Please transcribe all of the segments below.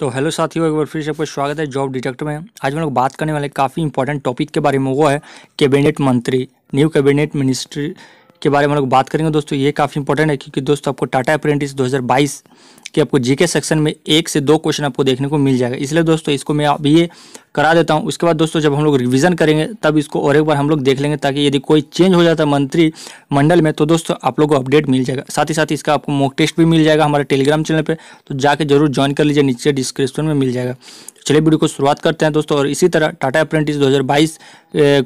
तो हेलो साथियों एक बार फिर से आपका स्वागत है जॉब डिटेक्ट में आज हम लोग बात करने वाले काफ़ी इंपॉर्टेंट टॉपिक के बारे में वो है कैबिनेट मंत्री न्यू कैबिनेट मिनिस्ट्री के बारे में हम लोग बात करेंगे दोस्तों ये काफ़ी इंपॉर्टेंट है क्योंकि दोस्तों आपको टाटा अप्रेंटिस 2022 के आपको जीके सेक्शन में एक से दो क्वेश्चन आपको देखने को मिल जाएगा इसलिए दोस्तों इसको मैं अभी ये करा देता हूँ उसके बाद दोस्तों जब हम लोग रिविजन करेंगे तब इसको और एक बार हम लोग देख लेंगे ताकि यदि कोई चेंज हो जाता है मंडल में तो दोस्तों आप लोग को अपडेट मिल जाएगा साथ ही साथ इसका आपको मॉक टेस्ट भी मिल जाएगा हमारे टेलीग्राम चैनल पर तो जाकर जरूर ज्वाइन कर लीजिए नीचे डिस्क्रिप्शन में मिल जाएगा चलिए वीडियो को शुरुआत करते हैं दोस्तों और इसी तरह टाटा अप्रेंटिस 2022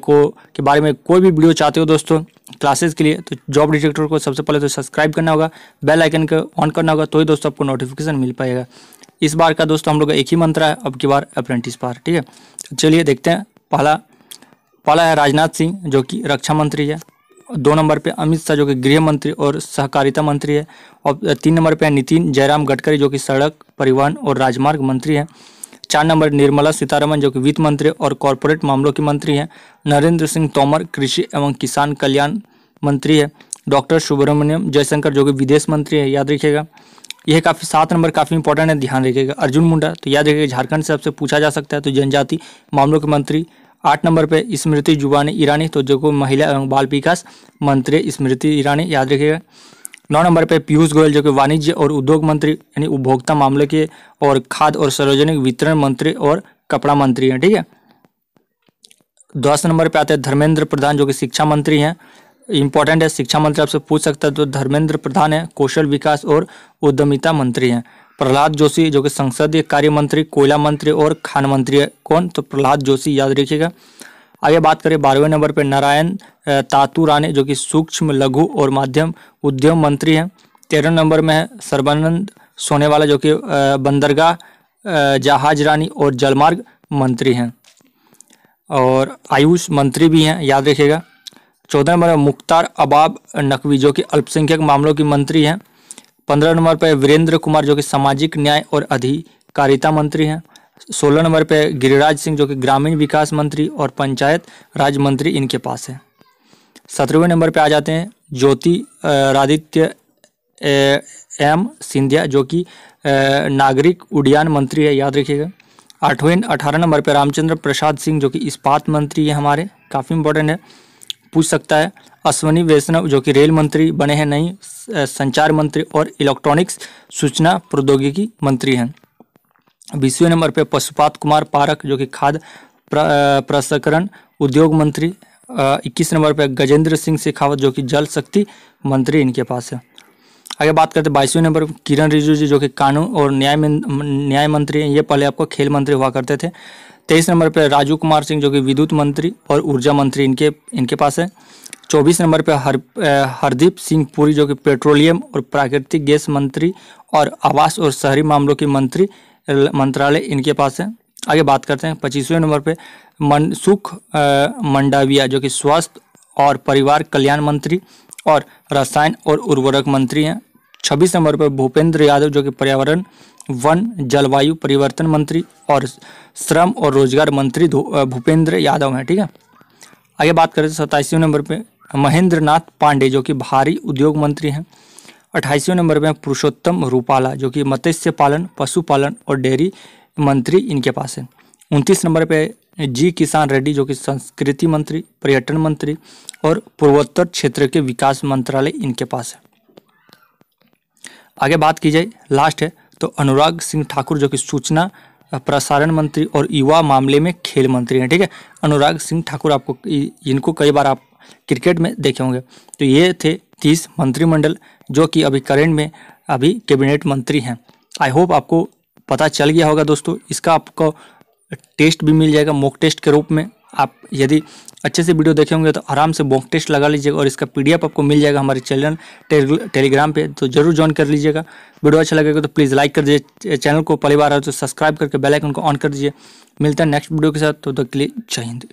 को के बारे में कोई भी वीडियो चाहते हो दोस्तों क्लासेस के लिए तो जॉब डिटेक्टर को सबसे पहले तो सब्सक्राइब करना होगा बेल आइकन को ऑन करना होगा तो ही दोस्तों आपको नोटिफिकेशन मिल पाएगा इस बार का दोस्तों हम लोग का एक ही मंत्र है अब की बार अप्रेंटिस पार ठीक है तो चलिए देखते हैं पहला पहला है राजनाथ सिंह जो कि रक्षा मंत्री है दो नंबर पे अमित शाह जो कि गृह मंत्री और सहकारिता मंत्री है और तीन नंबर पे है नितिन जयराम गडकरी जो कि सड़क परिवहन और राजमार्ग मंत्री हैं चार नंबर निर्मला सीतारमन जो कि वित्त मंत्री और कॉरपोरेट मामलों की मंत्री हैं नरेंद्र सिंह तोमर कृषि एवं किसान कल्याण मंत्री है डॉक्टर सुब्रमण्यम जयशंकर जो कि विदेश मंत्री है याद रखिएगा यह काफ़ी सात नंबर काफ़ी इंपॉर्टेंट है ध्यान रखिएगा अर्जुन मुंडा तो याद रखिएगा झारखंड से आपसे पूछा जा सकता है तो जनजाति मामलों के मंत्री आठ नंबर पे स्मृति जुबानी ईरानी तो जो को महिला एवं बाल विकास मंत्री स्मृति ईरानी याद रखिएगा नौ नंबर पे पीयूष गोयल जो कि वाणिज्य और उद्योग मंत्री यानी उपभोक्ता मामले के और खाद और सार्वजनिक वितरण मंत्री और कपड़ा मंत्री हैं ठीक है दस नंबर पे आते हैं धर्मेंद्र प्रधान जो कि शिक्षा मंत्री हैं इंपॉर्टेंट है शिक्षा मंत्री आपसे पूछ सकता है तो धर्मेंद्र प्रधान है कौशल विकास और उद्यमिता मंत्री हैं प्रहलाद जोशी जो कि संसदीय कार्य मंत्री कोयला मंत्री और खान मंत्री है कौन तो प्रहलाद जोशी याद रखिएगा आगे बात करें बारहवें नंबर पर नारायण तातू राणे जो कि सूक्ष्म लघु और माध्यम उद्यम मंत्री हैं तेरह नंबर में है सर्बानंद सोनेवाला जो कि बंदरगाह जहाज रानी और जलमार्ग मंत्री हैं और आयुष मंत्री भी हैं याद रखिएगा चौदह नंबर में मुख्तार अबाब नकवी जो कि अल्पसंख्यक मामलों की मंत्री हैं पंद्रह नंबर पर वीरेंद्र कुमार जो कि सामाजिक न्याय और अधिकारिता मंत्री हैं सोलह नंबर पे गिरिराज सिंह जो कि ग्रामीण विकास मंत्री और पंचायत राज मंत्री इनके पास है सत्रहवें नंबर पे आ जाते हैं ज्योति रादित्य एम सिंधिया जो कि नागरिक उड्डयन मंत्री है याद रखिएगा आठवें अठारह नंबर पे रामचंद्र प्रसाद सिंह जो कि इस्पात मंत्री है हमारे काफ़ी इंपॉर्टेंट है पूछ सकता है अश्वनी वैष्णव जो कि रेल मंत्री बने हैं नहीं संचार मंत्री और इलेक्ट्रॉनिक्स सूचना प्रौद्योगिकी मंत्री हैं बीसवें नंबर पे पशुपात कुमार पारक जो कि खाद प्रसंस्करण उद्योग मंत्री इक्कीस नंबर पे गजेंद्र सिंह शेखावत जो कि जल शक्ति मंत्री इनके पास है आगे बात करते हैं बाईसवें नंबर किरण रिजिजू जी जो कि कानून और न्याय न्याय मंत्री हैं ये पहले आपको खेल मंत्री हुआ करते थे तेईस नंबर पर राजू कुमार सिंह जो कि विद्युत मंत्री और ऊर्जा मंत्री इनके इनके पास है चौबीस नंबर पर हर हरदीप सिंह पुरी जो कि पेट्रोलियम और प्राकृतिक गैस मंत्री और आवास और शहरी मामलों के मंत्री मंत्रालय इनके पास है आगे बात करते हैं पच्चीसवें नंबर पे मनसुख मंडाविया जो कि स्वास्थ्य और परिवार कल्याण मंत्री और रसायन और उर्वरक मंत्री हैं छब्बीस नंबर पर भूपेंद्र यादव जो कि पर्यावरण वन जलवायु परिवर्तन मंत्री और श्रम और रोजगार मंत्री भूपेंद्र यादव हैं ठीक है आगे बात करें तो सत्ताईसवें नंबर पे महेंद्र नाथ पांडे जो कि भारी उद्योग मंत्री हैं अट्ठाईसवें नंबर पे पुरुषोत्तम रूपाला जो कि मत्स्य पालन पशुपालन और डेयरी मंत्री इनके पास है उनतीस नंबर पे जी किसान रेड्डी जो कि संस्कृति मंत्री पर्यटन मंत्री और पूर्वोत्तर क्षेत्र के विकास मंत्रालय इनके पास है आगे बात की जाए लास्ट है तो अनुराग सिंह ठाकुर जो कि सूचना प्रसारण मंत्री और युवा मामले में खेल मंत्री हैं ठीक है अनुराग सिंह ठाकुर आपको इनको कई बार आप क्रिकेट में देखे होंगे तो ये थे तीस मंत्रिमंडल जो कि अभी करेंट में अभी कैबिनेट मंत्री हैं आई होप आपको पता चल गया होगा दोस्तों इसका आपको टेस्ट भी मिल जाएगा मॉक टेस्ट के रूप में आप यदि अच्छे से वीडियो देखे होंगे तो आराम से मॉक टेस्ट लगा लीजिएगा और इसका पीडीएफ आपको मिल जाएगा हमारे चैनल टेलीग्राम पे तो जरूर ज्वाइन कर लीजिएगा वीडियो अच्छा लगेगा तो प्लीज़ लाइक कर दीजिए चैनल को पहली बार तो सब्सक्राइब करके बेल आइकन को ऑन कर दीजिए मिलता है नेक्स्ट वीडियो के साथ तो तक के लिए जय हिंद